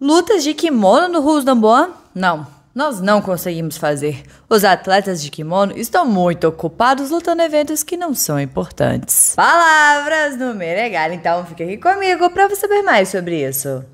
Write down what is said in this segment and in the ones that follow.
Lutas de kimono no Rus Damboa? Não, nós não conseguimos fazer. Os atletas de kimono estão muito ocupados lutando eventos que não são importantes. Palavras no Meregal, então fica aqui comigo para saber mais sobre isso.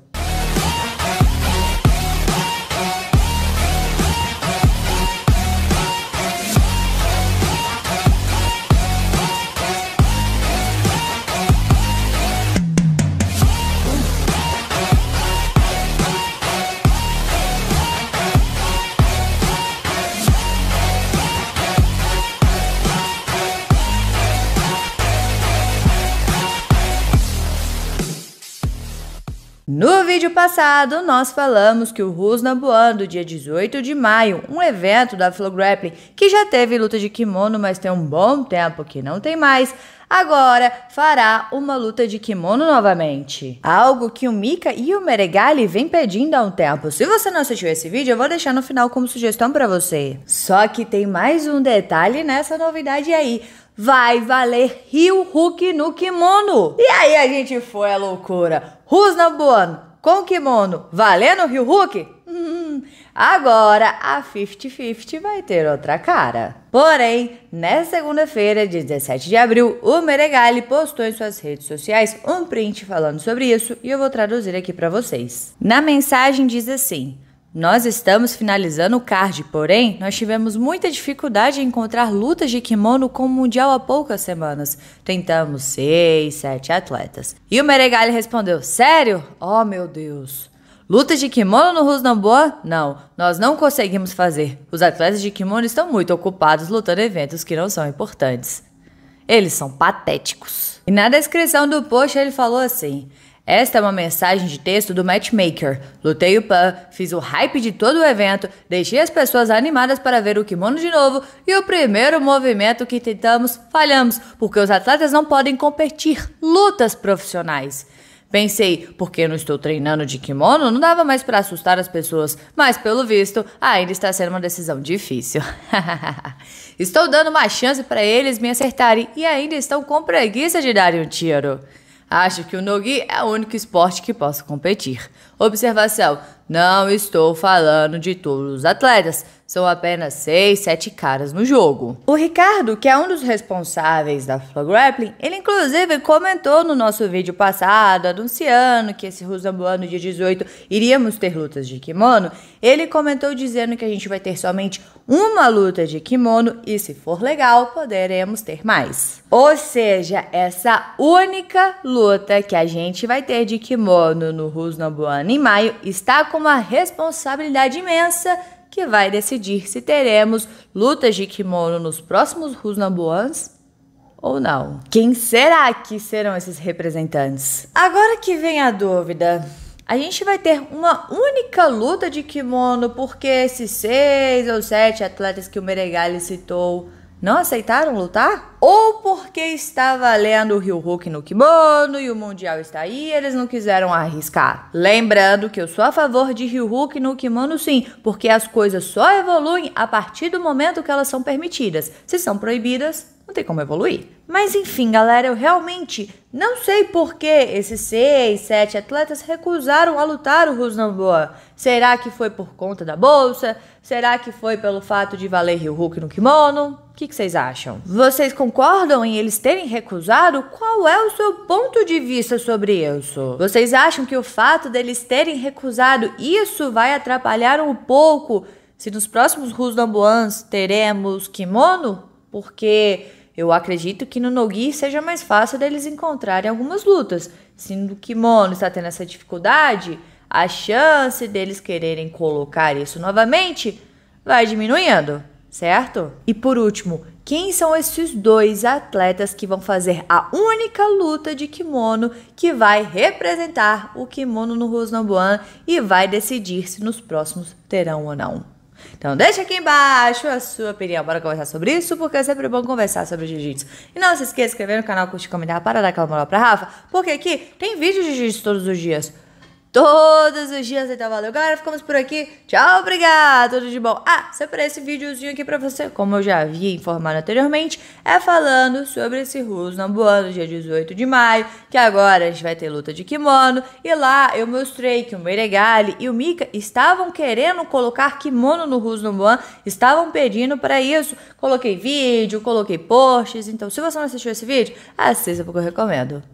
No vídeo passado, nós falamos que o Rus Boando do dia 18 de maio, um evento da Flow Grappling, que já teve luta de kimono, mas tem um bom tempo que não tem mais, agora fará uma luta de kimono novamente. Algo que o Mika e o Meregali vem pedindo há um tempo. Se você não assistiu esse vídeo, eu vou deixar no final como sugestão para você. Só que tem mais um detalhe nessa novidade aí vai valer Rio Hulk no kimono. E aí a gente foi à loucura. Who's number Com kimono, valendo Rio Hulk? agora a 50-50 vai ter outra cara. Porém, nesta segunda-feira, 17 de abril, o Meregali postou em suas redes sociais um print falando sobre isso e eu vou traduzir aqui para vocês. Na mensagem diz assim: nós estamos finalizando o card, porém, nós tivemos muita dificuldade em encontrar lutas de kimono com o Mundial há poucas semanas. Tentamos seis, sete atletas. E o Meregali respondeu: Sério? Oh, meu Deus! Lutas de kimono no Rusnamboa? Não, nós não conseguimos fazer. Os atletas de kimono estão muito ocupados lutando eventos que não são importantes. Eles são patéticos. E na descrição do post ele falou assim: esta é uma mensagem de texto do Matchmaker. Lutei o PAN, fiz o hype de todo o evento, deixei as pessoas animadas para ver o kimono de novo e o primeiro movimento que tentamos, falhamos, porque os atletas não podem competir lutas profissionais. Pensei, porque não estou treinando de kimono, não dava mais para assustar as pessoas, mas pelo visto, ainda está sendo uma decisão difícil. estou dando uma chance para eles me acertarem e ainda estão com preguiça de darem um tiro. Acho que o Nogi é o único esporte que possa competir. Observação: não estou falando de todos os atletas, são apenas 6, 7 caras no jogo. O Ricardo, que é um dos responsáveis da Flow Grappling, ele inclusive comentou no nosso vídeo passado, anunciando que esse Rusambuano dia 18 iríamos ter lutas de kimono. Ele comentou dizendo que a gente vai ter somente uma luta de kimono e se for legal, poderemos ter mais. Ou seja, essa única luta que a gente vai ter de kimono no Rusnobuano em maio está com uma responsabilidade imensa que vai decidir se teremos lutas de kimono nos próximos Rusnaboans ou não. Quem será que serão esses representantes? Agora que vem a dúvida. A gente vai ter uma única luta de kimono porque esses seis ou sete atletas que o Meregali citou não aceitaram lutar? Ou porque está valendo o Rio Hulk no kimono e o Mundial está aí eles não quiseram arriscar? Lembrando que eu sou a favor de Rio Hulk no kimono sim, porque as coisas só evoluem a partir do momento que elas são permitidas. Se são proibidas, não tem como evoluir. Mas enfim, galera, eu realmente não sei por que esses seis, sete atletas recusaram a lutar o Rusnamboa. Será que foi por conta da bolsa? Será que foi pelo fato de valer Rio Hulk no kimono? O que, vocês acham? Vocês concordam em eles terem recusado? Qual é o seu ponto de vista sobre isso? Vocês acham que o fato deles terem recusado isso vai atrapalhar um pouco se nos próximos Rusdambuans teremos kimono? Porque eu acredito que no Nogi seja mais fácil deles encontrarem algumas lutas. Se no kimono está tendo essa dificuldade, a chance deles quererem colocar isso novamente vai diminuindo certo? E por último, quem são esses dois atletas que vão fazer a única luta de kimono que vai representar o kimono no Rosnobuan e vai decidir se nos próximos terão ou não? Então deixa aqui embaixo a sua opinião, bora conversar sobre isso, porque é sempre bom conversar sobre jiu-jitsu. E não se esqueça de se inscrever no canal, curtir, comentar, para dar aquela moral pra Rafa, porque aqui tem vídeo de jiu-jitsu todos os dias todos os dias e então, tal. Valeu, galera. Ficamos por aqui. Tchau, obrigado. Tudo de bom. Ah, separei esse videozinho aqui pra você, como eu já havia informado anteriormente, é falando sobre esse Russo Nambuano, dia 18 de maio, que agora a gente vai ter luta de kimono. E lá eu mostrei que o Meregali e o Mika estavam querendo colocar kimono no Russo Nambuan, estavam pedindo para isso. Coloquei vídeo, coloquei posts. Então, se você não assistiu esse vídeo, assista porque eu recomendo.